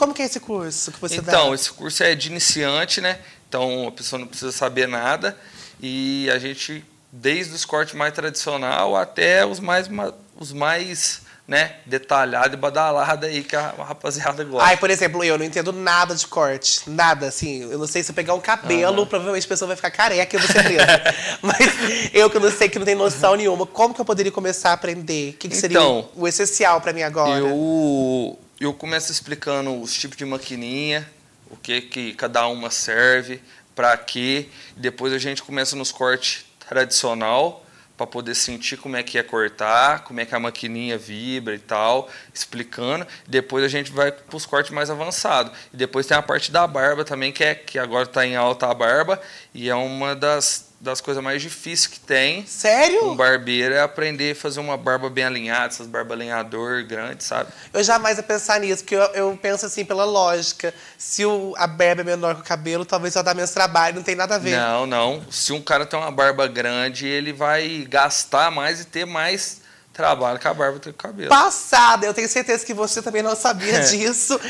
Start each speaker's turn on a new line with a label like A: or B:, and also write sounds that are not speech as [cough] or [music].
A: como que é esse curso que você então, dá? Então, esse
B: curso é de iniciante, né? Então, a pessoa não precisa saber nada. E a gente, desde os cortes mais tradicional até os mais, os mais né, detalhado e badalado aí que a rapaziada gosta. Ai, por
A: exemplo, eu não entendo nada de corte. Nada, assim. Eu não sei se eu pegar um cabelo, uhum. provavelmente a pessoa vai ficar careca e eu vou ser presa. [laughs] Mas eu que não sei, que não tenho noção nenhuma, como que eu poderia começar a aprender? O que, que seria então, o essencial para mim agora?
B: Eu eu começo explicando os tipos de maquininha, o que, que cada uma serve, para quê. Depois a gente começa nos cortes tradicional, para poder sentir como é que ia é cortar, como é que a maquininha vibra e tal, explicando. Depois a gente vai para os cortes mais avançados. E depois tem a parte da barba também, que é que agora está em alta a barba, e é uma das das coisas mais difíceis que tem. Sério? Um barbeiro é aprender a fazer uma barba bem alinhada, essas barbas alinhador grandes sabe?
A: Eu jamais ia pensar nisso, porque eu, eu penso assim, pela lógica. Se o, a barba é menor que o cabelo, talvez só dá menos trabalho, não tem nada a ver. Não,
B: não. Se um cara tem uma barba grande, ele vai gastar mais e ter mais trabalho com a barba do o cabelo.
A: Passada! Eu tenho certeza que você também não sabia [laughs] disso.